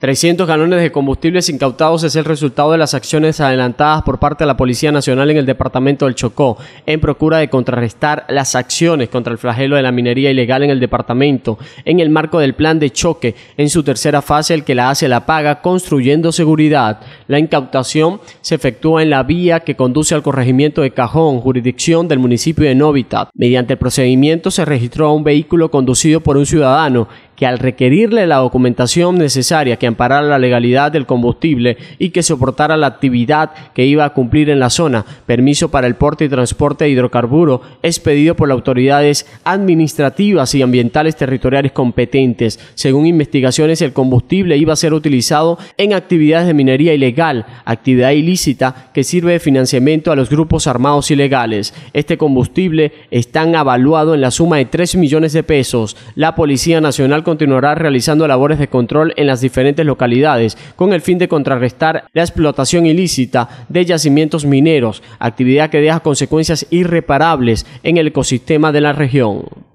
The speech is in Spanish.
300 galones de combustibles incautados es el resultado de las acciones adelantadas por parte de la Policía Nacional en el departamento del Chocó, en procura de contrarrestar las acciones contra el flagelo de la minería ilegal en el departamento, en el marco del plan de choque, en su tercera fase, el que la hace la paga, construyendo seguridad. La incautación se efectúa en la vía que conduce al corregimiento de Cajón, jurisdicción del municipio de Novitat. Mediante el procedimiento se registró a un vehículo conducido por un ciudadano, que al requerirle la documentación necesaria que amparara la legalidad del combustible y que soportara la actividad que iba a cumplir en la zona, permiso para el porte y transporte de hidrocarburo pedido por las autoridades administrativas y ambientales territoriales competentes. Según investigaciones, el combustible iba a ser utilizado en actividades de minería ilegal, actividad ilícita que sirve de financiamiento a los grupos armados ilegales. Este combustible está avaluado en la suma de 3 millones de pesos. La Policía Nacional continuará realizando labores de control en las diferentes localidades con el fin de contrarrestar la explotación ilícita de yacimientos mineros, actividad que deja consecuencias irreparables en el ecosistema de la región.